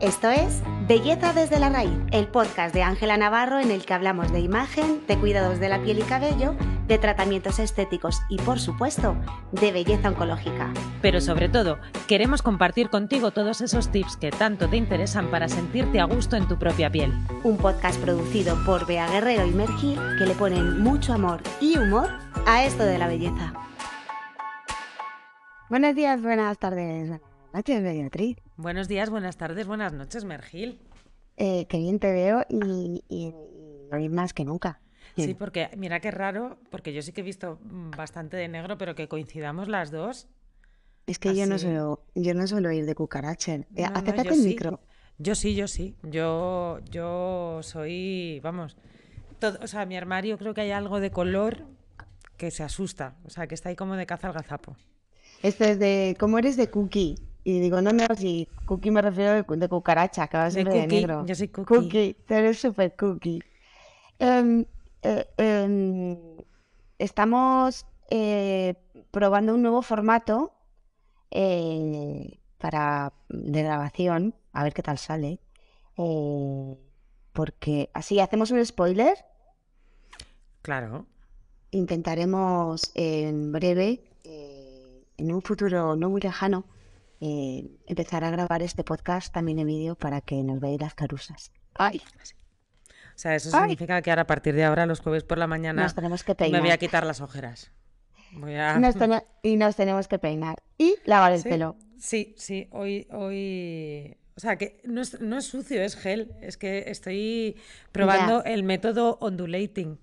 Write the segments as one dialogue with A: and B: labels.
A: Esto es Belleza desde la raíz, el podcast de Ángela Navarro en el que hablamos de imagen, de cuidados de la piel y cabello, de tratamientos
B: estéticos y, por supuesto, de belleza oncológica. Pero sobre todo, queremos compartir contigo todos esos tips que tanto te interesan para sentirte a gusto en tu propia piel. Un
A: podcast producido por Bea Guerrero y Mergil que le ponen mucho amor y humor a esto de la belleza. Buenos días, buenas tardes. Beatriz.
B: Buenos días, buenas tardes, buenas noches, Mergil.
A: Eh, qué bien te veo y, y, más que nunca. Sí.
B: porque mira qué raro, porque yo sí que he visto bastante de negro, pero que coincidamos las dos.
A: Es que yo no suelo, yo no suelo ir de cucarachen. Eh, acércate el micro.
B: Yo sí, yo sí. Yo, yo soy, vamos, o sea, mi armario creo que hay algo de color que se asusta, o sea, que está ahí como de caza al gazapo.
A: Esto es de, ¿cómo eres de cookie? Y digo, no, no, si cookie me refiero de, cucaracha, que va a ser de, negro. Yo soy cookie. Cookie, eres súper cookie. Em, eh, em, estamos eh, probando un nuevo formato eh, para, de grabación, a ver qué tal sale. porque así hacemos un spoiler. Claro. Intentaremos en breve, en un futuro no muy lejano, eh, empezar a grabar este podcast también en vídeo para que nos veáis las carusas.
B: Ay. O sea, eso significa que ahora a partir de ahora, los jueves por la mañana, tenemos que me voy a quitar las ojeras.
A: y nos tenemos que peinar y lavar el pelo.
B: Sí, sí, hoy, hoy, o sea, que no es, sucio, es gel. Es que estoy probando el método ondulating.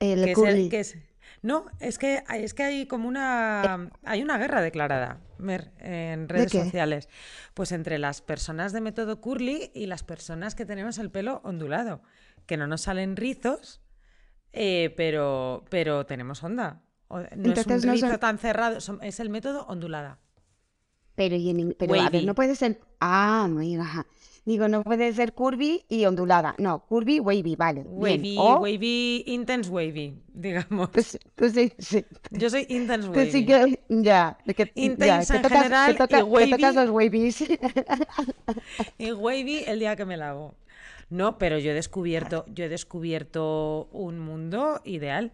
A: El el, que es,
B: no, es que, es que hay como una. Hay una guerra declarada, en redes sociales. Pues entre las personas de método curly y las personas que tenemos el pelo ondulado. Que no nos salen rizos, eh, pero, pero tenemos onda. No es un rizo tan cerrado, es el método ondulada. Pero, y
A: pero a ver, no puede ser. Ah, no, Digo, no puede ser curvy y ondulada. No, curvy, wavy, vale. Wavy,
B: wavy, intense wavy, digamos. Pues, pues yo soy intense pues
A: wavy. ya. Que, intense en tocas, general que toca, y wavy. los wavies.
B: Y wavy el día que me lavo. No, pero yo he descubierto, yo he descubierto un mundo ideal.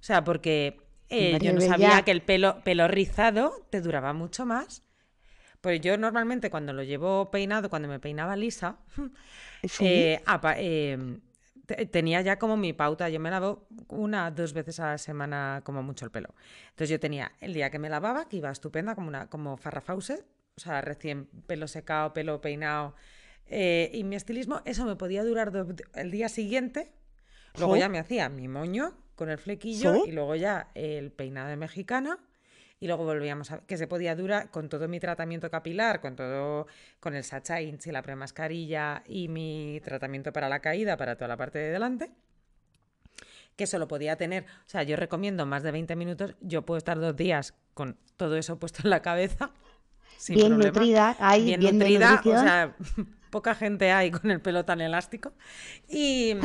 B: O sea, porque eh, yo no sabía que el pelo, pelo rizado te duraba mucho más pues yo normalmente cuando lo llevo peinado, cuando me peinaba lisa, eh, em, tenía ya como mi pauta, yo me lavo una, dos veces a la semana como mucho el pelo. Entonces yo tenía el día que me lavaba, que iba estupenda, como, una, como farrafause, o sea, recién pelo secado, pelo peinado, eh, y mi estilismo, eso me podía durar el día siguiente, luego ya me hacía mi moño con el flequillo y luego ya el peinado de mexicana y luego volvíamos a que se podía durar con todo mi tratamiento capilar, con todo, con el sachain y la premascarilla y mi tratamiento para la caída, para toda la parte de delante que solo podía tener, o sea, yo recomiendo más de 20 minutos, yo puedo estar dos días con todo eso puesto en la cabeza. Sin bien nutrida,
A: hay bien nutrida, o sea,
B: poca gente hay con el pelo tan elástico. Y,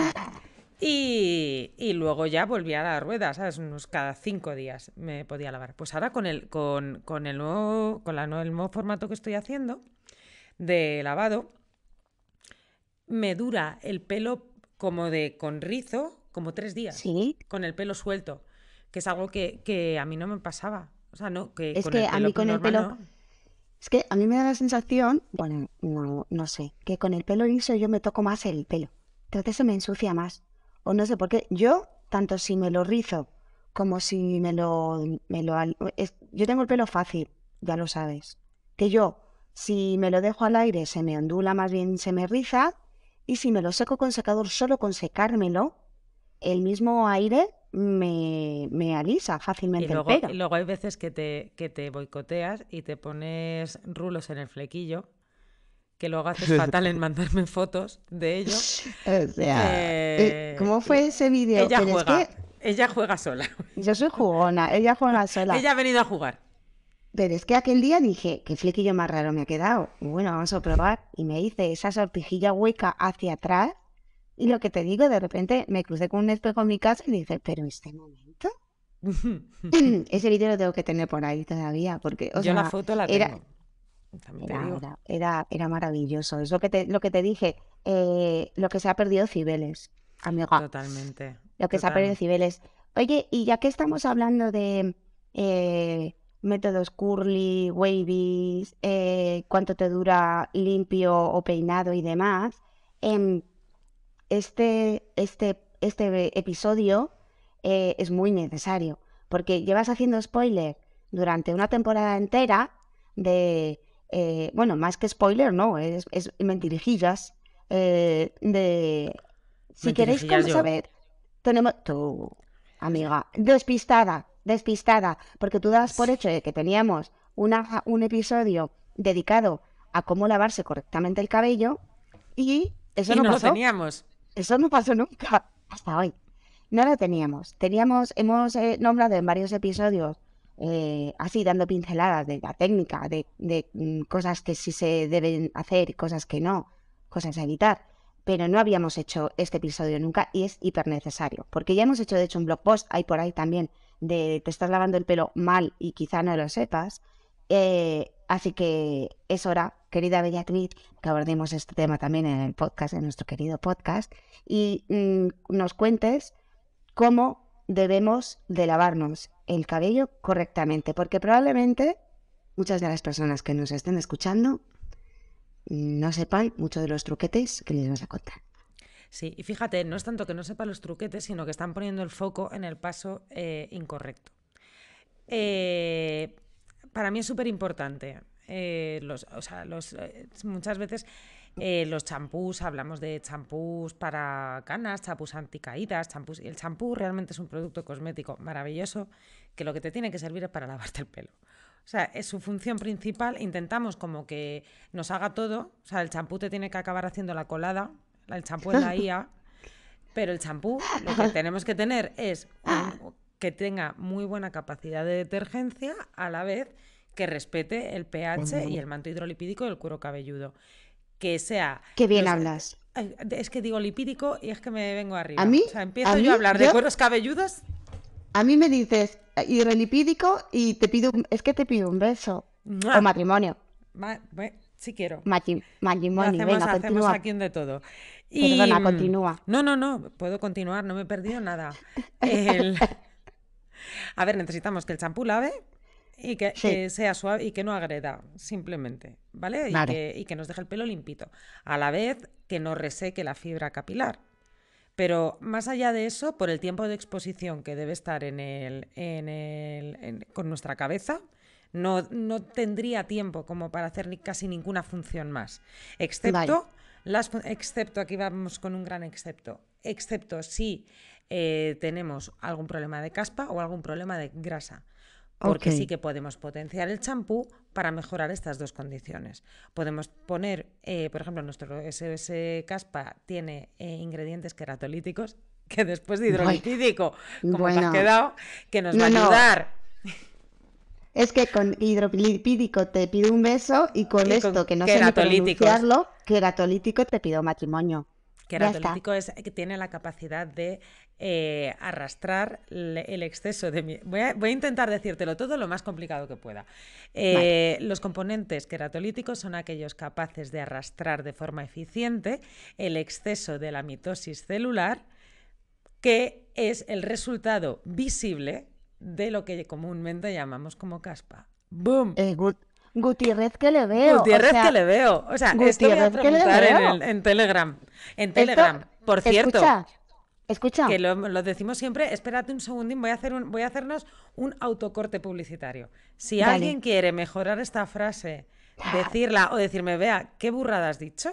B: y, luego ya volvía a la rueda, ¿sabes? Unos cada cinco días me podía lavar. Pues ahora con el, con, con el, nuevo, con la, el nuevo formato que estoy haciendo de lavado, me dura el pelo como de con rizo, como tres días. Sí. Con el pelo suelto, que es algo que, a mí no me pasaba. O sea, no, que es que a mí con el pelo.
A: Es que a mí me da la sensación, bueno, no, no sé, que con el pelo liso yo me toco más el pelo. Entonces se me ensucia más o no sé por qué. Yo, tanto si me lo rizo como si me lo... Me yo tengo el pelo fácil, ya lo sabes. Que yo, si me lo dejo al aire, se me ondula, más bien se me riza. Y si me lo seco con secador, solo con secármelo, el mismo aire me, me alisa fácilmente luego, Y
B: luego hay veces que te, que te boicoteas y te pones rulos en el flequillo que luego haces fatal en mandarme fotos de ello. O sea, eh, eh, ¿cómo
A: fue ese vídeo? Ella juega,
B: ella juega sola.
A: Yo soy jugona, ella juega sola. ella ha
B: venido a jugar.
A: Pero es que aquel día dije, qué flequillo más raro me ha quedado. Bueno, vamos a probar. Y me hice esa sortijilla hueca hacia atrás. Y lo que te digo, de repente me crucé con un espejo en mi casa y dije, pero este momento. Ese vídeo lo tengo que tener por ahí todavía. Porque, o Yo la foto la tengo. Era, era, maravilloso. Es lo que te, lo que te dije, eh, lo que se ha perdido
B: Cibeles, Totalmente, Lo que se ha perdido
A: Cibeles. Oye, y ya que estamos hablando de eh, métodos curly, wavies, eh, cuánto te dura limpio o peinado y demás, em, este, este, este episodio es muy necesario, porque llevas haciendo spoiler durante una temporada entera de eh, bueno, más que spoiler, no, es, mentirijillas. Eh, de
B: si queréis saber,
A: tenemos tu amiga, despistada, despistada, porque tú dabas por hecho de que teníamos una, un episodio dedicado a cómo lavarse correctamente el cabello y eso no, pasó. lo
B: teníamos. Eso
A: no pasó nunca, hasta hoy. No lo teníamos. Teníamos, hemos eh, nombrado en varios episodios eh, así dando pinceladas de la técnica, de, mm, cosas que sí se deben hacer y cosas que no, cosas a evitar. Pero no habíamos hecho este episodio nunca y es hiper necesario, porque ya hemos hecho de hecho un blog post, hay por ahí también, de te estás lavando el pelo mal y quizá no lo sepas. Eh, así que es hora, querida Bella Tweed que abordemos este tema también en el podcast, en nuestro querido podcast, y mm, nos cuentes cómo debemos de lavarnos el cabello correctamente, porque probablemente muchas de las personas que nos estén escuchando no sepan mucho de los truquetes que les vamos a contar.
B: Sí, y fíjate, no es tanto que no sepan los truquetes, sino que están poniendo el foco en el paso eh, incorrecto. Eh, para mí es súper importante. Eh, muchas veces eh, los champús, hablamos de champús para canas, champús anticaídas, champús. El champú realmente es un producto cosmético maravilloso que lo que te tiene que servir es para lavarte el pelo. O sea, es su función principal. Intentamos como que nos haga todo. O sea, el champú te tiene que acabar haciendo la colada. El champú es la IA. Pero el champú lo que tenemos que tener es que tenga muy buena capacidad de detergencia a la vez que respete el pH y el manto hidrolipídico del cuero cabelludo que sea... Qué bien eh, hablas. Es que digo lipídico y es que me vengo arriba. ¿A mí? O sea, empiezo yo a hablar de cueros cabelludos.
A: A mí me dices eh, irrelipídico y te pido... Un... Es que te pido un beso. O matrimonio.
B: Si sí quiero.
A: Matrimonio. Hacemos, hacemos aquí un de todo. Y... Perdona, mm, continúa.
B: No, no, no, puedo continuar, no me he perdido nada. A ver, necesitamos que el champú lave, y que, sea suave y que no agreda, simplemente, ¿vale? Y, Que, nos deje el pelo limpito. A la vez que no reseque la fibra capilar. Pero más allá de eso, por el tiempo de exposición que debe estar en el, en el, con nuestra cabeza, no, tendría tiempo como para hacer ni, casi ninguna función más. Excepto, las, excepto, aquí vamos con un gran excepto, excepto si eh, tenemos algún problema de caspa o algún problema de grasa porque sí que podemos potenciar el champú para mejorar estas dos condiciones. Podemos poner, eh, por ejemplo, nuestro SS Caspa tiene eh, ingredientes queratolíticos que después de hidrolipídico, como bueno. te quedado, que nos va a ayudar.
A: Es que con hidrolipídico te pido un beso y con esto que no sé puede pronunciarlo, queratolítico te pido matrimonio
B: que es que tiene la capacidad de eh, arrastrar el exceso de... Voy, a, intentar decírtelo todo lo más complicado que pueda.
A: Eh,
B: los componentes queratolíticos son aquellos capaces de arrastrar de forma eficiente el exceso de la mitosis celular, que es el resultado visible de lo que comúnmente llamamos como caspa.
A: ¡Boom! Eh, Gutiérrez que le veo. Gutiérrez que le veo. O sea, esto voy a en,
B: Telegram. En Telegram, por cierto. Escucha, escucha. Que lo, decimos siempre, espérate un segundín, voy a, hacer un, voy a hacernos un autocorte publicitario. Si alguien quiere mejorar esta frase, decirla o decirme, vea, qué burrada has dicho,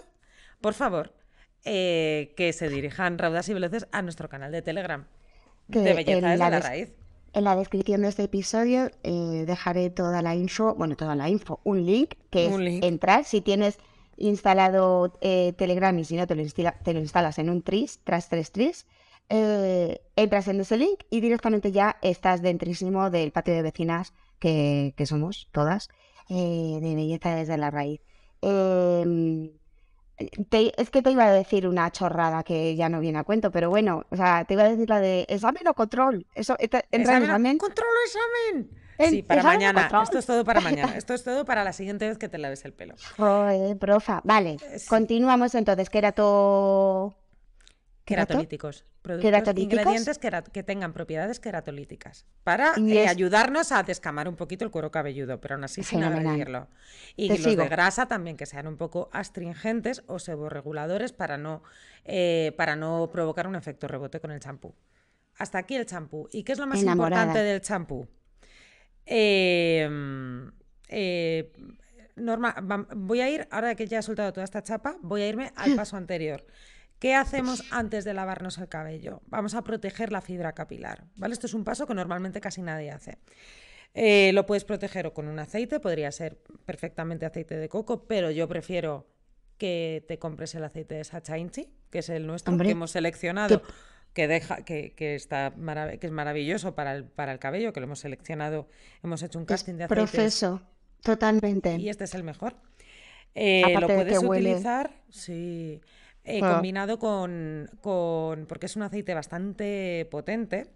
B: por favor, eh, que se dirijan raudas y veloces a nuestro canal de Telegram. de belleza desde la raíz
A: en la descripción de este episodio eh, dejaré toda la info, bueno, toda la info, un link que es entrar. Si tienes instalado eh, Telegram y si no te lo, te lo instalas en un tris, tras tres tris, eh, entras en ese link y directamente ya estás dentrísimo del patio de vecinas que, somos todas, de belleza desde la raíz. Em, es que te iba a decir una chorrada que ya no viene a cuento, pero bueno, o sea, te iba a decir la de examen o control. Eso, entra examen, examen.
B: Control o examen. sí, para mañana. Esto es todo para mañana. Esto es todo para la siguiente vez que te laves el pelo.
A: Joder, profa. Vale, eh, continuamos entonces, que era todo Queratolíticos. Ingredientes
B: que tengan propiedades queratolíticas para eh, ayudarnos a descamar un poquito el cuero cabelludo, pero aún así sin agredirlo. Y los de grasa también que sean un poco astringentes o seborreguladores para no, eh, para no provocar un efecto rebote con el champú. Hasta aquí el champú. ¿Y qué es lo más importante del champú? Eh, eh norma, voy a ir, ahora que ya he soltado toda esta chapa, voy a irme al paso anterior. ¿Qué hacemos antes de lavarnos el cabello? Vamos a proteger la fibra capilar, ¿vale? Esto es un paso que normalmente casi nadie hace. Eh, lo puedes proteger o con un aceite, podría ser perfectamente aceite de coco, pero yo prefiero que te compres el aceite de Sacha Inchi, que es el nuestro que hemos seleccionado, que, deja, que, está que es maravilloso para el, para el cabello, que lo hemos seleccionado, hemos hecho un casting de aceite. Profeso, totalmente. Y este es el mejor. Eh, lo puedes utilizar, sí. Eh, ah. combinado con, con, porque es un aceite bastante potente.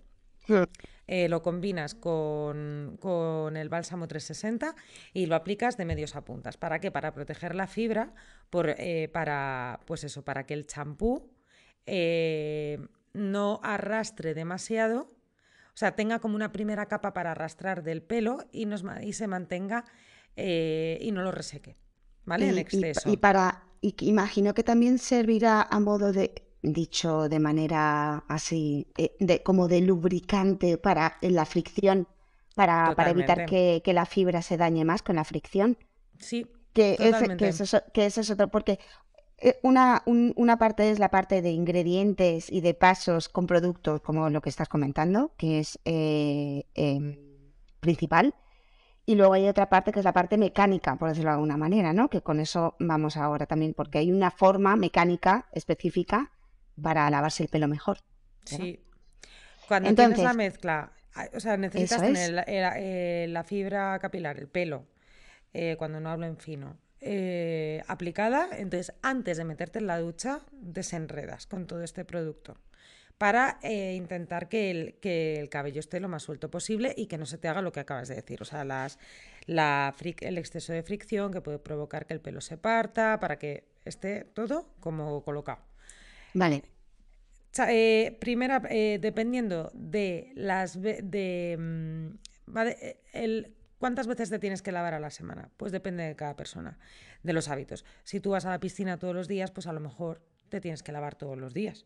B: Eh, lo combinas con, el bálsamo 360 y lo aplicas de medios a puntas. ¿Para qué? Para proteger la fibra, por, eh, para, pues eso, para que el champú no arrastre demasiado, o sea, tenga como una primera capa para arrastrar del pelo y, nos, se mantenga y no lo reseque. ¿Vale? en exceso. Y, y,
A: para y imagino que también servirá a modo de, dicho de manera así, eh, de, como de lubricante para la fricción, para, evitar que, la fibra se dañe más con la fricción. Sí. Que, que, eso, es otro, porque eh, una, una, parte es la parte de ingredientes y de pasos con productos, como lo que estás comentando, que es eh, em, principal, y luego hay otra parte que es la parte mecánica, por decirlo de alguna manera, ¿no? Que con eso vamos ahora también, porque hay una forma mecánica específica para lavarse el pelo mejor.
B: Sí. Cuando tienes la mezcla, o sea, necesitas tener eh, la, fibra capilar, el pelo, eh, cuando no hablo en fino, eh, aplicada. Entonces, antes de meterte en la ducha, desenredas con todo este producto para eh, intentar que el, que el, cabello esté lo más suelto posible y que no se te haga lo que acabas de decir. O sea, las, la el exceso de fricción que puede provocar que el pelo se parta, para que esté todo como colocado. Vale. Eh, primera, eh, dependiendo de las... Mm, ¿Cuántas veces te tienes que lavar a la semana? Pues depende de cada persona, de los hábitos. Si tú vas a la piscina todos los días, pues a lo mejor te tienes que lavar todos los días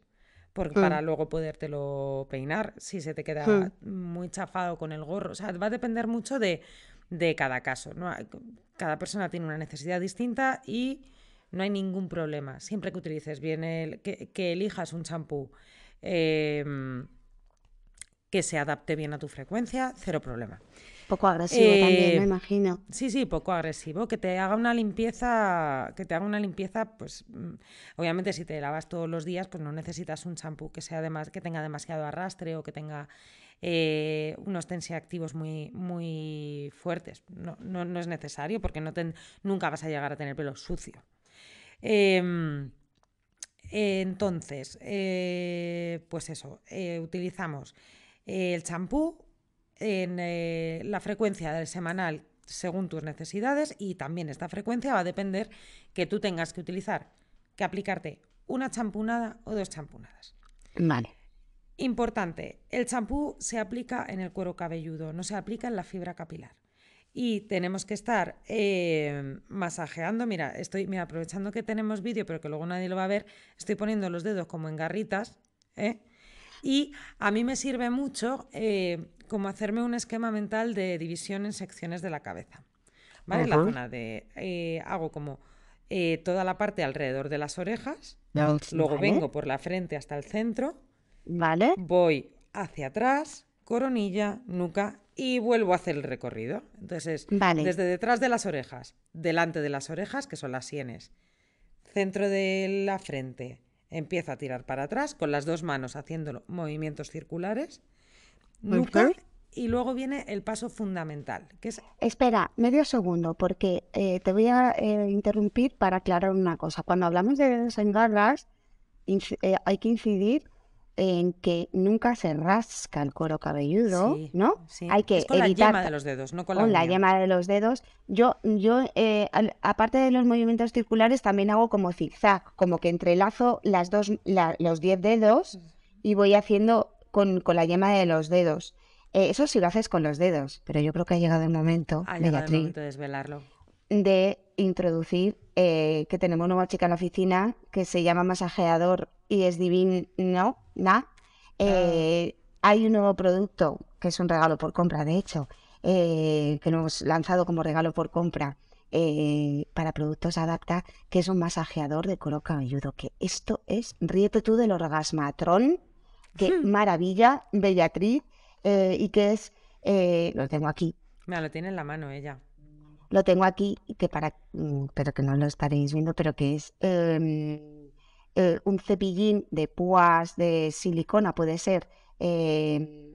B: porque mm. para luego podértelo peinar, si se te queda mm. muy chafado con el gorro. O sea, va a depender mucho de, cada caso. ¿no? Cada persona tiene una necesidad distinta y no hay ningún problema. Siempre que utilices bien el, que, elijas un champú em, que se adapte bien a tu frecuencia, cero problema. Poco agresivo también, me eh, imagino. Sí, sí, poco agresivo. Que te haga una limpieza, que te haga una limpieza, pues mm, obviamente si te lavas todos los días, pues no necesitas un champú que sea además que tenga demasiado arrastre o que tenga eh, unos tensiactivos muy, muy fuertes. No, es necesario porque no nunca vas a llegar a tener pelo sucio. Em, entonces, eh, pues eso, utilizamos el champú, en eh, la frecuencia del semanal según tus necesidades y también esta frecuencia va a depender que tú tengas que utilizar, que aplicarte una champunada o dos champunadas. Vale. Importante, el champú se aplica en el cuero cabelludo, no se aplica en la fibra capilar. Y tenemos que estar em, masajeando. Mira, estoy aprovechando que tenemos vídeo, pero que luego nadie lo va a ver, estoy poniendo los dedos como en garritas. ¿eh? Y a mí me sirve mucho eh, como hacerme un esquema mental de división en secciones de la cabeza.
A: ¿Vale? La zona
B: de. Eh, hago como eh, toda la parte alrededor de las orejas. luego vengo por la frente hasta el centro. Vale. Voy hacia atrás, coronilla, nuca y vuelvo a hacer el recorrido. Entonces, desde detrás de las orejas, delante de las orejas, que son las sienes, centro de la frente, empiezo a tirar para atrás con las dos manos haciendo movimientos circulares Nunca. y luego viene el paso fundamental,
A: Espera, medio segundo, porque eh, te voy a eh, interrumpir para aclarar una cosa. Cuando hablamos de en eh, hay que incidir en que nunca se rasca el cuero cabelludo, ¿no? Hay que es con la yema de los
B: dedos, con la, con yema
A: de los dedos. Yo, yo aparte de los movimientos circulares, también hago como zigzag, como que entrelazo las dos, los 10 dedos mm. y voy haciendo con, la yema de los dedos. Eh, eso sí lo haces con los dedos, pero yo creo que ha llegado el momento, de
B: desvelarlo.
A: De introducir eh, que tenemos una nueva chica en la oficina que se llama masajeador y es divino, no, ah. Eh, Hay un nuevo producto que es un regalo por compra, de hecho, eh, que hemos lanzado como regalo por compra. para productos adapta, que es un masajeador de coloca-ayudo, que esto es, ríete tú del orgasmatrón, Qué hmm. maravilla, Bellatriz, eh, y que es, eh, lo tengo aquí.
B: Mira, lo tiene en la mano ella.
A: Lo tengo aquí, que para, mm, pero que no lo estaréis viendo, pero que es em, eh, un cepillín de púas de silicona, puede ser em,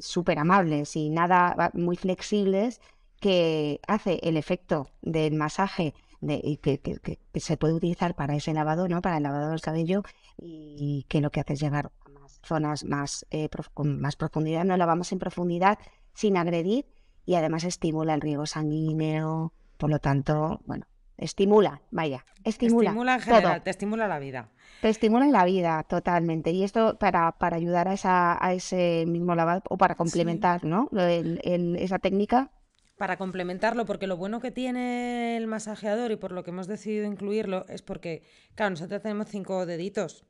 A: súper amables y nada, muy flexibles, que hace el efecto del masaje que, se puede utilizar para ese lavado, ¿no? Para el lavado del cabello y que lo que hace es llegar a más zonas más, eh, con más profundidad, no lavamos en profundidad sin agredir y además estimula el riego sanguíneo, por lo tanto, bueno, estimula, vaya, estimula. Estimula en general, te
B: estimula la vida.
A: Te estimula la vida, totalmente. Y esto para, para ayudar a, esa, a ese mismo lavado o para complementar, ¿no? esa técnica
B: para complementarlo, porque lo bueno que tiene el masajeador y por lo que hemos decidido incluirlo es porque, claro, nosotros tenemos cinco deditos,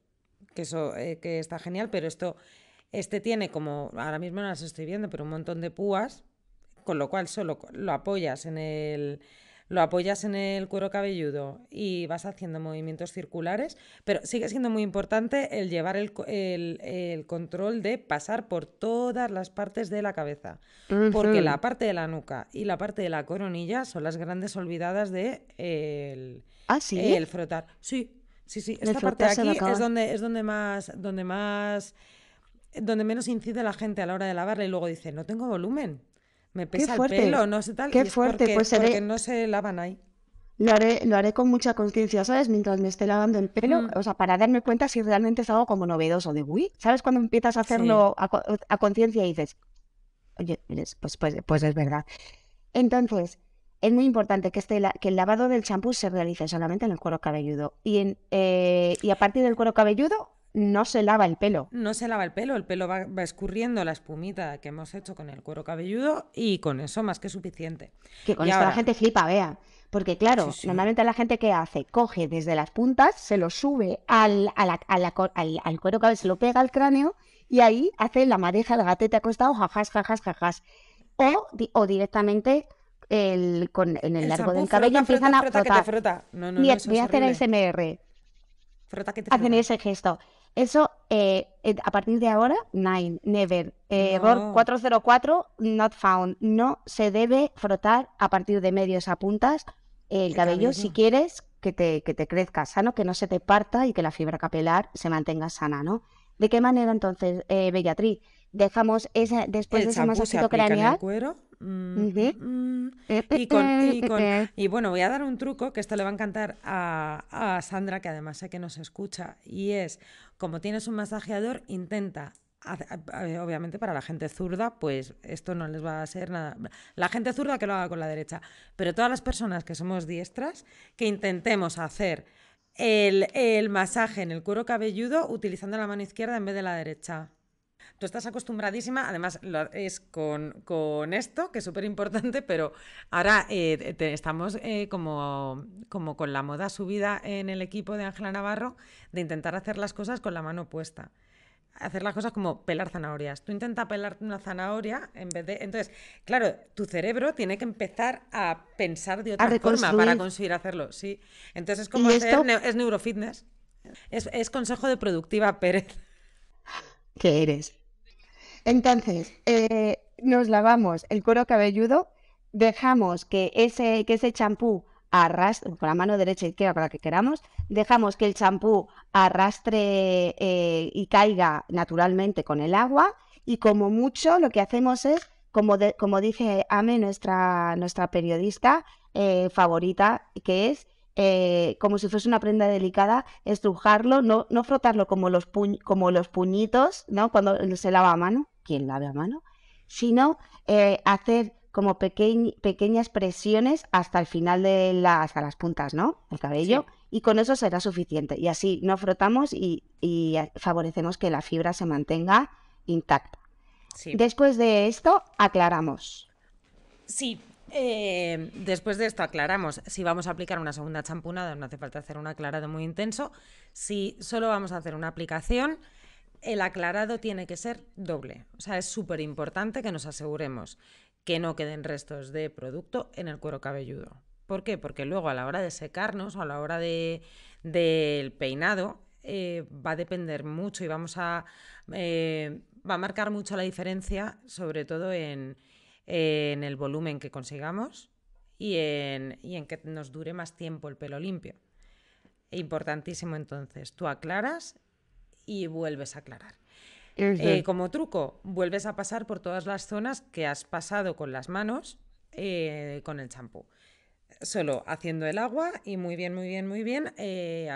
B: que eso eh, que está genial, pero esto, este tiene como, ahora mismo no las estoy viendo, pero un montón de púas, con lo cual solo lo apoyas en el, lo apoyas en el cuero cabelludo y vas haciendo movimientos circulares, pero sigue siendo muy importante el llevar el, control de pasar por todas las partes de la cabeza, porque la parte de la nuca y la parte de la coronilla son las grandes olvidadas de el, ¿Ah, el frotar. Sí, sí, sí. Esta parte de aquí es donde, es donde más... Donde más donde menos incide la gente a la hora de lavarla y luego dice, no tengo volumen me pesa el pelo, no sé tal. Qué fuerte, pues porque no se lavan ahí.
A: Lo haré, lo haré con mucha conciencia, ¿sabes? Mientras me esté lavando el pelo, mm. o sea, para darme cuenta si realmente es algo como novedoso, de uy, ¿sabes? Cuando empiezas a hacerlo a, conciencia y dices, oye, pues, pues, pues, es verdad. Entonces, es muy importante que, este que el lavado del champú se realice solamente en el cuero cabelludo. Y, en, eh, y a partir del cuero cabelludo, no se lava el pelo.
B: No se lava el pelo, el pelo va, escurriendo la espumita que hemos hecho con el cuero cabelludo y con eso más que suficiente.
A: Que con esto la gente flipa, vea. Porque claro, normalmente la gente que hace, coge desde las puntas, se lo sube al, al, cuero cabelludo, se lo pega al cráneo y ahí hace la madeja, el gatete acostado, jajas, jajas, jajas. O, directamente con, en el, largo del cabello empiezan a frotar.
B: No, no, voy a hacer
A: el
B: Frota Hacen
A: ese gesto. Eso, eh, eh, a partir de ahora, nine, never. no. Error 404, not found. No se debe frotar a partir de medios a puntas el, cabello, si quieres que te, que te crezca sano, que no se te parta y que la fibra capilar se mantenga sana, ¿no? ¿De qué manera entonces, eh, Bellatriz? Dejamos esa, después de ese masajito craneal y,
B: bueno, voy a dar un truco que esto le va a encantar a, a Sandra, que además sé que nos escucha, y es, como tienes un masajeador, intenta Obviamente para la gente zurda, pues esto no les va a ser nada. La gente zurda que lo haga con la derecha, pero todas las personas que somos diestras, que intentemos hacer el, el masaje en el cuero cabelludo utilizando la mano izquierda en vez de la derecha tú estás acostumbradísima, además lo, es con, esto, que es súper importante, pero ahora eh, estamos eh, como, como con la moda subida en el equipo de Ángela Navarro de intentar hacer las cosas con la mano puesta hacer las cosas como pelar zanahorias. Tú intentas pelar una zanahoria en vez de. Entonces, claro, tu cerebro tiene que empezar a pensar de otra forma para conseguir hacerlo. Sí. Entonces es como hacer es neurofitness. Es, es, consejo de productiva Pérez.
A: ¿Qué eres? Entonces, eh, nos lavamos el cuero cabelludo, dejamos que ese, que ese champú arrastre, con la mano derecha y izquierda, con la que queramos, dejamos que el champú arrastre eh, y caiga naturalmente con el agua y como mucho lo que hacemos es, como, dice Ame, nuestra, nuestra periodista eh, favorita, que es eh, como si fuese una prenda delicada, estrujarlo, no, frotarlo como los, como los puñitos, ¿no? Cuando se lava a mano, quien lave a mano, sino eh, hacer como pequeñas presiones hasta el final de las puntas, ¿no? El cabello. Y con eso será suficiente. Y así no frotamos y, favorecemos que la fibra se mantenga intacta. Después de esto, aclaramos.
B: Sí, eh, después de esto aclaramos si vamos a aplicar una segunda champunada, no hace falta hacer un aclarado muy intenso. Si solo vamos a hacer una aplicación, el aclarado tiene que ser doble. O sea, es súper importante que nos aseguremos que no queden restos de producto en el cuero cabelludo. ¿Por qué? Porque luego a la hora de secarnos o a la hora del de, peinado eh, va a depender mucho y vamos a... Eh, va a marcar mucho la diferencia, sobre todo en, en el volumen que consigamos y en, que nos dure más tiempo el pelo limpio. Importantísimo entonces, tú aclaras y vuelves a aclarar. Eh, como truco, vuelves a pasar por todas las zonas que has pasado con las manos eh, con el champú. Solo haciendo el agua y muy bien, muy bien, muy bien, eh,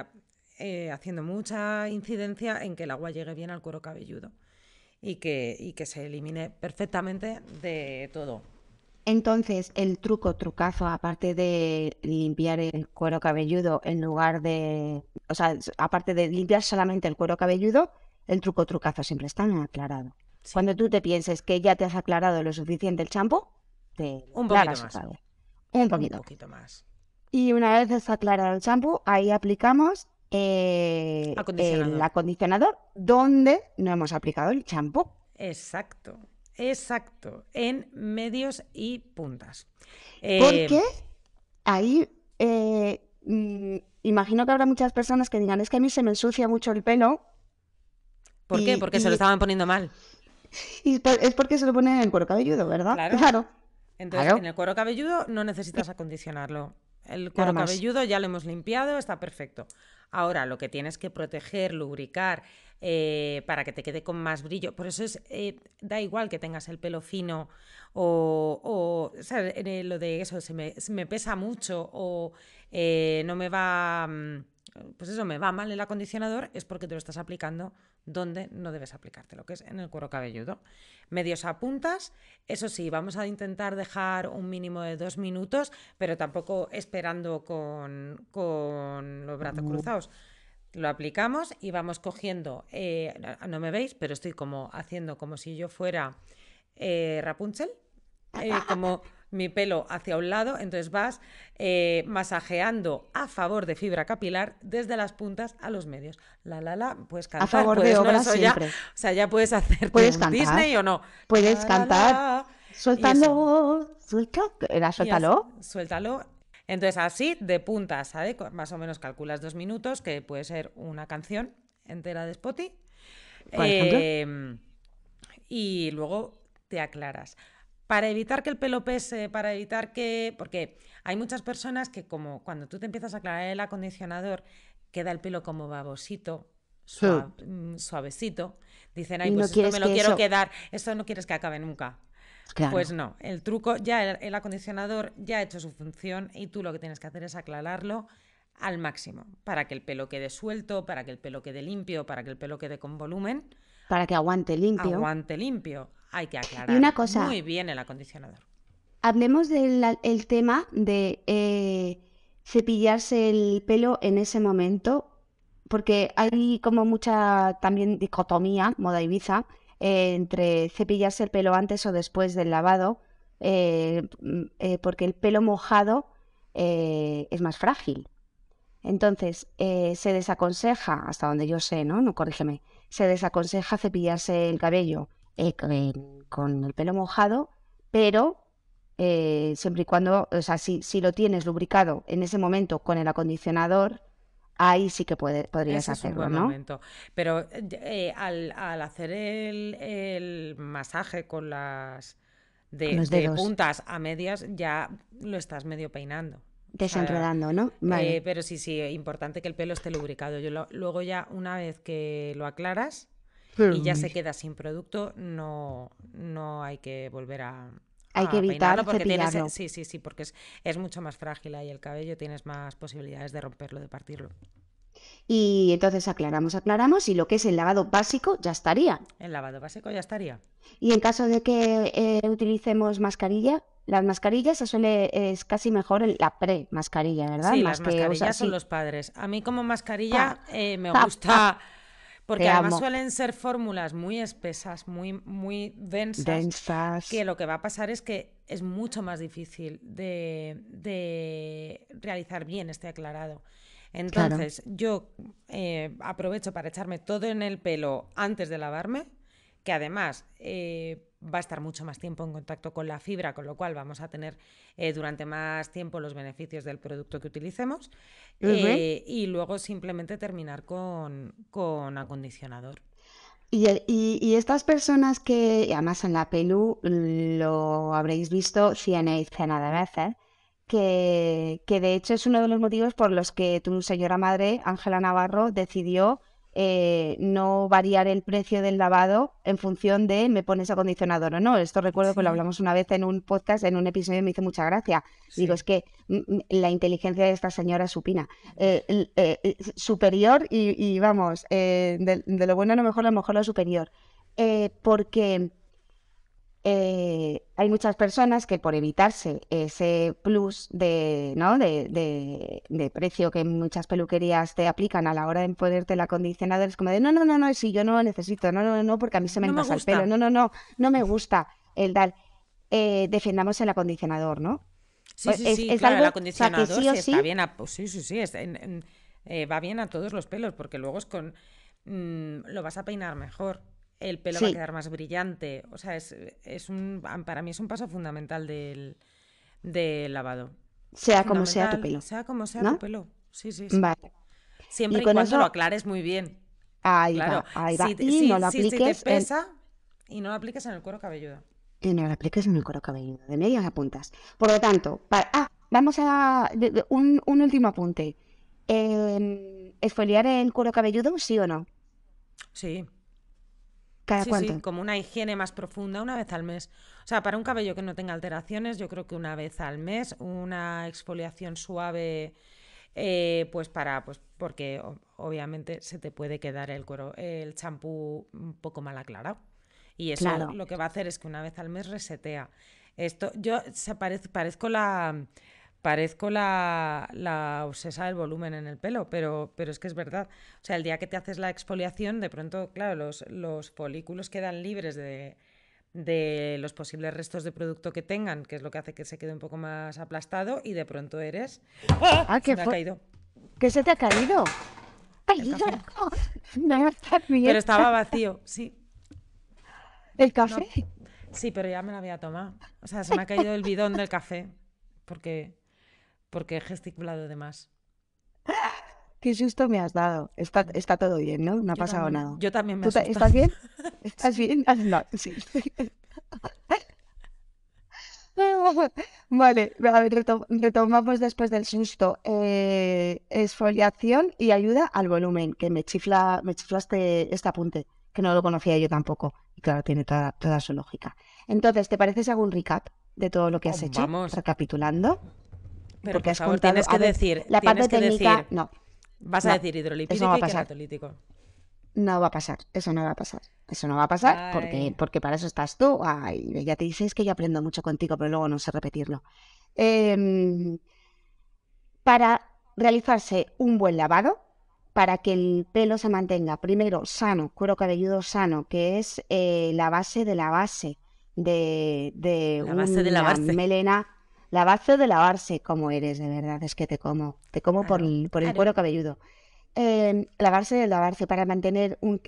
B: haciendo mucha incidencia en que el agua llegue bien al cuero cabelludo y que, y que se elimine perfectamente de todo.
A: Entonces, el truco, trucazo, aparte de limpiar el cuero cabelludo en lugar de. O sea, aparte de limpiar solamente el cuero cabelludo, el truco, trucazo siempre está aclarado. Cuando tú te pienses que ya te has aclarado lo suficiente el champú,
B: te un poquito más. Un poquito. un poquito. más.
A: Y una vez está aclarado el champú, ahí aplicamos eh, el acondicionador donde no hemos aplicado el champú.
B: Exacto, exacto, en medios y puntas. Porque
A: eh, ahí eh, mm, imagino que habrá muchas personas que digan, es que a mí se me ensucia mucho el pelo. ¿Por qué? Porque se lo estaban
B: poniendo mal. es porque se
A: lo ponen en el cuero cabelludo, ¿verdad? Claro.
B: Entonces, en el cuero cabelludo no necesitas acondicionarlo. El cuero cabelludo ya lo hemos limpiado, está perfecto. Ahora lo que tienes que proteger, lubricar, eh, para que te quede con más brillo. Por eso es, eh, da igual que tengas el pelo fino o, o lo de eso, se me, me pesa mucho o eh, no me va, mm, pues eso, me va mal el acondicionador, es porque te lo estás aplicando donde no debes aplicarte, lo que es en el cuero cabelludo. Medios a puntas, eso sí, vamos a intentar dejar un mínimo de dos minutos, pero tampoco esperando con, con los brazos cruzados. Lo aplicamos y vamos cogiendo, eh, no me veis, pero estoy como haciendo como si yo fuera eh, Rapunzel, eh, como... mi pelo hacia un lado, entonces vas eh, masajeando a favor de fibra capilar desde las puntas a los medios. La la la, puedes cantar. A favor de obras Ya, o sea, ya puedes hacer Disney o no. Puedes cantar. suéltalo,
A: suéltalo,
B: suéltalo. Entonces así de puntas, ¿sabes? Más o menos calculas dos minutos, que puede ser una canción entera de Spotify.
A: Em,
B: y luego te aclaras para evitar que el pelo pese, para evitar que... Porque hay muchas personas que como cuando tú te empiezas a aclarar el acondicionador, queda el pelo como babosito, mm, suavecito. Dicen, ay, pues no me lo quiero quedar, esto no quieres que acabe nunca. Pues no, el truco, ya el, el acondicionador ya ha hecho su función y tú lo que tienes que hacer es aclararlo al máximo, para que el pelo quede suelto, para que el pelo quede limpio, para que el pelo quede con volumen.
A: Para que aguante limpio. Aguante
B: limpio hay que aclarar muy bien el acondicionador.
A: Hablemos del tema de eh, cepillarse el pelo en ese momento, porque hay como mucha también dicotomía, moda Ibiza, eh, entre cepillarse el pelo antes o después del lavado, eh, mm, porque el pelo mojado es más frágil. Entonces, se desaconseja, hasta donde yo sé, ¿no? No corrígeme, se desaconseja cepillarse el cabello eh, eh, con el pelo mojado, pero eh, siempre y cuando, o sea, si, lo tienes lubricado en ese momento con el acondicionador, ahí sí que puede, podrías hacerlo, Momento.
B: Pero al, hacer el, masaje con las de, puntas a medias, ya lo estás medio peinando. Desenredando,
A: ¿no? Vale. pero
B: sí, sí, importante que el pelo esté lubricado. Yo luego ya, una vez que lo aclaras, y ya se queda sin producto, no, no hay que volver a, hay que evitar porque sí, sí, sí, porque es, mucho más frágil ahí el cabello, tienes más posibilidades de romperlo, de partirlo.
A: Y entonces aclaramos, aclaramos y lo que es el lavado básico ya estaría.
B: El lavado básico ya estaría.
A: Y en caso de que eh, utilicemos mascarilla, las mascarillas se suele, es casi mejor la pre-mascarilla, ¿verdad? Sí, las mascarillas son los
B: padres. A mí como mascarilla eh, me gusta... Porque además suelen ser fórmulas muy espesas, muy, muy densas, que lo que va a pasar es que es mucho más difícil de, realizar bien este aclarado. Entonces, yo eh, aprovecho para echarme todo en el pelo antes de lavarme, que además eh, va a estar mucho más tiempo en contacto con la fibra, con lo cual vamos a tener eh, durante más tiempo los beneficios del producto que utilicemos. Eh, y luego simplemente terminar con, acondicionador.
A: Y, estas personas que, además en la pelu lo habréis visto cien y cena de veces, que, que de hecho es uno de los motivos por los que tu señora madre, Ángela Navarro, decidió eh, no variar el precio del lavado en función de me pones acondicionador o no. Esto recuerdo que lo hablamos una vez en un podcast, en un episodio, me hizo mucha gracia. Digo, es que mm, mm, la inteligencia de esta señora supina. Eh, eh, superior y, vamos, de, de, lo bueno a lo mejor, a lo mejor lo superior. porque eh, hay muchas personas que por evitarse ese plus de, ¿no? de, precio que muchas peluquerías te aplican a la hora de ponerte el acondicionador, es como de no, no, no, no, si yo no necesito, no, no, no, porque a mí se me pasa el pelo, no, no, no, no me gusta el dar Eh, defendamos el acondicionador, ¿no? Sí, pues sí, sí, claro, el acondicionador o está
B: bien sí, sí, sí, está en, eh, va bien a todos los pelos, porque luego es con... Mm, lo vas a peinar mejor, el pelo va a quedar más brillante. O sea, es, un, para mí es un paso fundamental del, lavado. Sea como sea tu pelo. Sea como sea tu pelo. Sí, sí. sí. Vale. Siempre y, cuando lo aclares muy bien.
A: Ahí va, y no lo apliques. te pesa
B: y no lo apliques en el cuero cabelludo.
A: Y no lo apliques en el cuero cabelludo, de medias a puntas. Por lo tanto, ah, vamos a un, último apunte. Eh, ¿Esfoliar el cuero cabelludo, sí o no? Sí sí, Sí,
B: como una higiene más profunda, una vez al mes. O sea, para un cabello que no tenga alteraciones, yo creo que una vez al mes, una exfoliación suave, eh, pues para, pues porque obviamente se te puede quedar el cuero, el champú un poco mal aclarado. Y eso lo que va a hacer es que una vez al mes resetea. Esto, yo se parezco la, parezco la, la, obsesa del volumen en el pelo, pero, pero es que es verdad. O sea, el día que te haces la exfoliación, de pronto, claro, los, los folículos quedan libres de, de los posibles restos de producto que tengan, que es lo que hace que se quede un poco más aplastado y de pronto eres... ¡Ah! ah qué se ha caído.
A: ¿Qué se te ha caído?
B: Ay, no, Pero estaba vacío, sí. ¿El café? Sí, pero ya me lo había tomado. O sea, se me ha caído el bidón del café porque porque he gesticulado de más.
A: Qué susto me has dado. Está, todo bien, ¿no? No ha pasado nada. Yo
B: también me he ¿Estás bien?
A: ¿Estás bien? Ah, no, sí. Vale, a ver, retomamos después del susto. Esfoliación eh, exfoliación y ayuda al volumen, que me chifla, me chiflaste este apunte, que no lo conocía yo tampoco. Y claro, tiene toda, su lógica. Entonces, ¿te parece si hago un recap de todo lo que has hecho? Vamos. Recapitulando.
B: Pero porque tienes que decir, la parte técnica, no. Vas a decir hidrolipídico no
A: No va a pasar, eso no va a pasar. Eso no va a pasar porque, porque para eso estás tú. ya te dices que yo aprendo mucho contigo, pero luego no sé repetirlo. Em, para realizarse un buen lavado, para que el pelo se mantenga primero sano, cuero cabelludo sano, que es eh, la base de la base de, melena Lavarse de lavarse, como eres, de verdad, es que te como. Te como por, el cuero cabelludo. Eh, lavarse de lavarse para mantener un,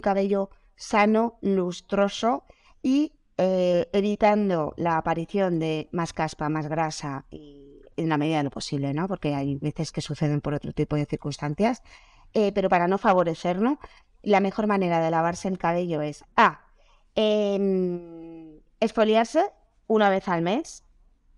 A: cabello sano, lustroso y eh, evitando la aparición de más caspa, más grasa y en la medida de lo posible, ¿no? Porque hay veces que suceden por otro tipo de circunstancias. Eh, pero para no favorecerlo, la mejor manera de lavarse el cabello es A. Ah, em, esfoliarse una vez al mes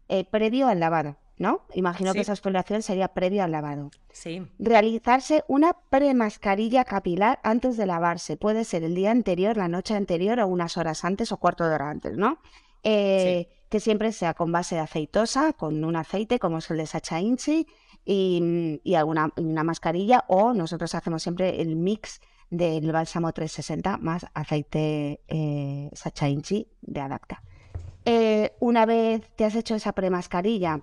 A: eh, previo al lavado, ¿no? Imagino que esa exfoliación sería previo al lavado. Sí. Realizarse una premascarilla capilar antes de lavarse. Puede ser el día anterior, la noche anterior o unas horas antes o cuarto de hora antes, ¿no? Eh, que siempre sea con base aceitosa, con un aceite como es el de Sacha Inchi y, alguna una mascarilla o nosotros hacemos siempre el mix del bálsamo 360 más aceite eh, Sacha Inchi de Adapta. Eh, una vez te has hecho esa premascarilla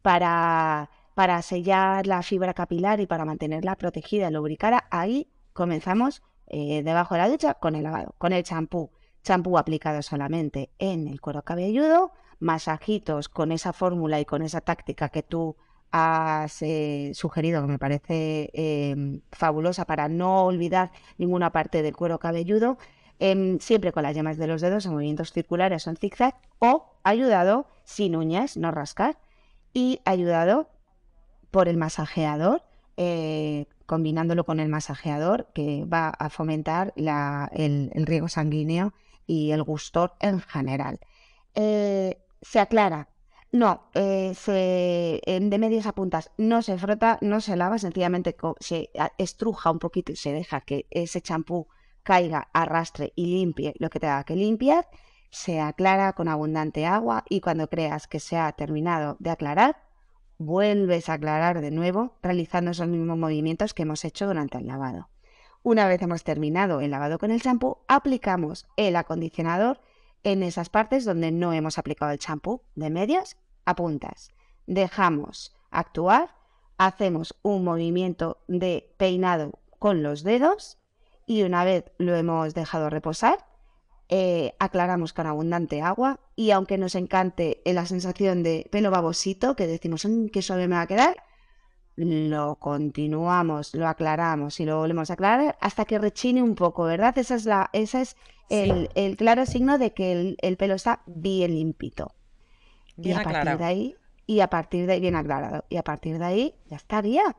A: para, para sellar la fibra capilar y para mantenerla protegida y lubricada, ahí comenzamos eh, debajo de la ducha con el lavado, con el champú. Champú aplicado solamente en el cuero cabelludo, masajitos con esa fórmula y con esa táctica que tú has eh, sugerido, que me parece fabulosa para no olvidar ninguna parte del cuero cabelludo, Em, siempre con las yemas de los dedos en movimientos circulares o en zigzag, o ayudado sin uñas, no rascar, y ayudado por el masajeador, eh, combinándolo con el masajeador que va a fomentar el, riego sanguíneo y el gustor en general. Eh, se aclara. No, eh, se, de medias a puntas no se frota, no se lava, sencillamente se estruja un poquito y se deja que ese champú caiga, arrastre y limpie lo que te da que limpiar, se aclara con abundante agua y cuando creas que se ha terminado de aclarar, vuelves a aclarar de nuevo realizando esos mismos movimientos que hemos hecho durante el lavado. Una vez hemos terminado el lavado con el champú, aplicamos el acondicionador en esas partes donde no hemos aplicado el champú, de medias a puntas. Dejamos actuar, hacemos un movimiento de peinado con los dedos y una vez lo hemos dejado reposar, eh, aclaramos con abundante agua y aunque nos encante la sensación de pelo babosito, que decimos, mm, que suave me va a quedar, lo continuamos, lo aclaramos y lo volvemos a aclarar hasta que rechine un poco, ¿verdad? Esa es la, esa es el, claro signo de que el, pelo está bien limpito.
B: y a partir de
A: ahí, y a partir de ahí, bien aclarado. Y a partir de ahí, ya estaría.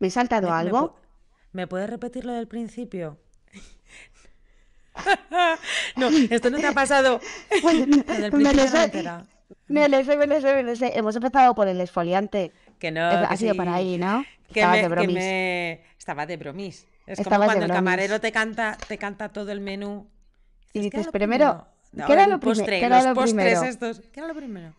A: ¿Me he saltado algo?
B: ¿Me puedes repetir lo del principio? no, esto no te ha pasado. Bueno, me, lo sé,
A: me lo sé, me lo sé, me lo Hemos empezado por el exfoliante.
B: Que no. Ha sido para ahí,
A: ¿no? Que de
B: bromis. Estaba de bromis. Es como cuando el camarero te canta, te canta todo el menú.
A: Y dices, primero, ¿qué era lo primero? los postres
B: estos. ¿Qué era lo primero?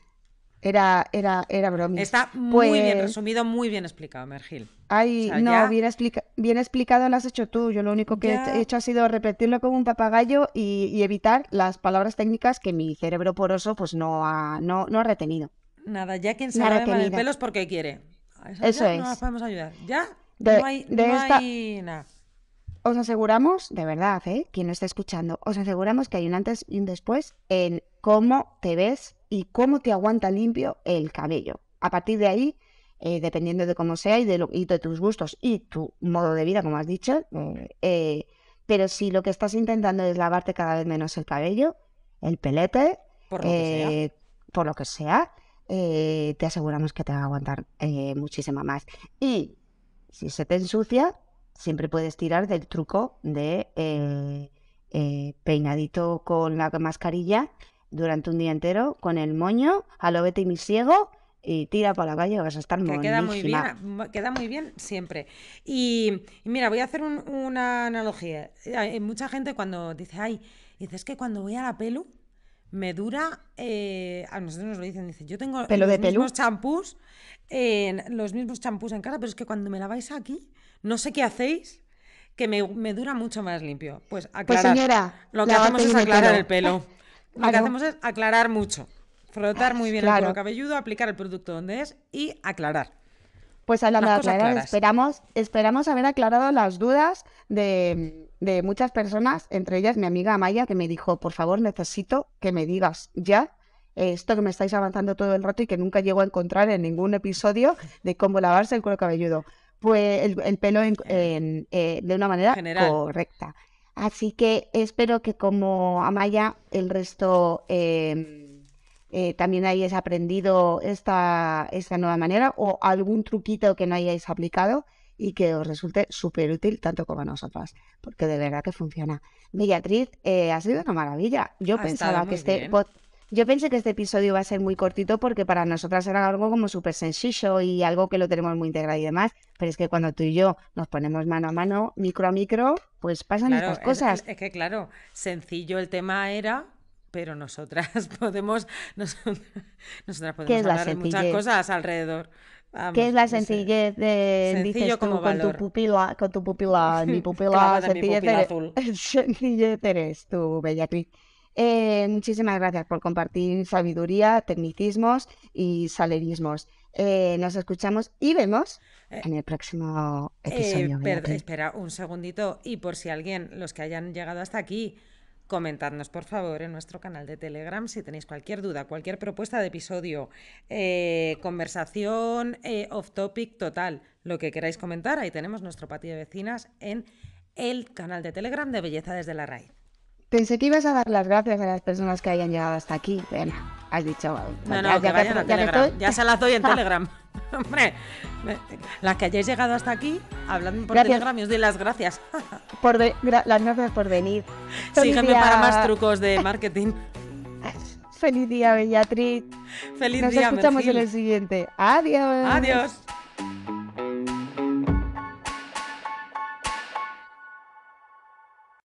A: Era, era, era broma. Está muy bien pues
B: resumido, muy bien explicado, Mergil.
A: Ay, no, bien, bien explicado lo has hecho tú. Yo lo único que he hecho ha sido repetirlo como un papagayo y, evitar las palabras técnicas que mi cerebro poroso pues no ha, no, ha retenido.
B: Nada, ya quien se el pelo es porque quiere. Eso, es. No nos podemos ayudar. Ya, de, no hay, nada
A: os aseguramos, de verdad, ¿eh? quien lo está escuchando, os aseguramos que hay un antes y un después en cómo te ves y cómo te aguanta limpio el cabello. A partir de ahí, eh, dependiendo de cómo sea y de, de, tus gustos y tu modo de vida, como has dicho, eh, eh, pero si lo que estás intentando es lavarte cada vez menos el cabello, el pelete, por lo que sea, te aseguramos que te va a aguantar muchísimo muchísima más. Y si se te ensucia, siempre puedes tirar del truco de peinadito con la mascarilla durante un día entero con el moño, a y mi ciego y tira para la calle, vas a estar queda muy bien,
B: queda muy bien siempre. Y, mira, voy a hacer una analogía. Hay mucha gente cuando dice, ay, dices que cuando voy a la pelu me dura, eh, a nosotros nos lo dicen, dice, yo tengo los mismos champús, los mismos champús en cara, pero es que cuando me laváis aquí, no sé qué hacéis, que me, dura mucho más limpio. Pues, pues aclarar. lo que hacemos es aclarar el pelo. Lo que hacemos es aclarar mucho. Frotar muy bien el cuero cabelludo, aplicar el producto donde es y aclarar.
A: Pues hablando de aclarar, esperamos, esperamos haber aclarado las dudas de, muchas personas, entre ellas mi amiga Amaya, que me dijo, por favor, necesito que me digas ya eh, esto que me estáis avanzando todo el rato y que nunca llego a encontrar en ningún episodio de cómo lavarse el cuero cabelludo. Pues el, pelo eh, eh, de una manera correcta. Así que espero que como Amaya, el resto em, eh, también hayáis aprendido esta, esta nueva manera o algún truquito que no hayáis aplicado y que os resulte súper útil tanto como a nosotras, porque de verdad que funciona. Beatriz, eh, ha sido una maravilla. Yo pensaba que este, bot. Yo pensé que este episodio va a ser muy cortito porque para nosotras era algo como súper sencillo y algo que lo tenemos muy integrado y demás, pero es que cuando tú y yo nos ponemos mano a mano, micro a micro, pues pasan estas cosas.
B: Es, que claro, sencillo el tema era, pero nosotras podemos, nosotras podemos hablar muchas cosas alrededor. ¿Qué es la sencillez
A: de dices como con tu pupila, con tu pupila, mi pupila, sencillez, sencillez eres tú, eh, muchísimas gracias por compartir sabiduría, tecnicismos y salerismos. Eh, nos escuchamos y vemos eh, en el próximo episodio.
B: espera un segundito y por si alguien, los que hayan llegado hasta aquí, comentadnos por favor en nuestro canal de Telegram si tenéis cualquier duda, cualquier propuesta de episodio, conversación off topic total, lo que queráis comentar, ahí tenemos nuestro patio de vecinas en el canal de Telegram de Belleza desde la Raíz.
A: Pensé que ibas a dar las gracias a las personas que hayan llegado hasta aquí. Bueno, has dicho. No, no, ya, que vayan
B: Ya, se las doy en Telegram. Hombre, las que hayáis llegado hasta aquí, hablando por Telegram, y os doy las gracias.
A: por las gracias por venir. Sígueme para más
B: trucos de marketing.
A: Feliz día, Bellatriz. Feliz Nos escuchamos en el siguiente. Adiós. Adiós.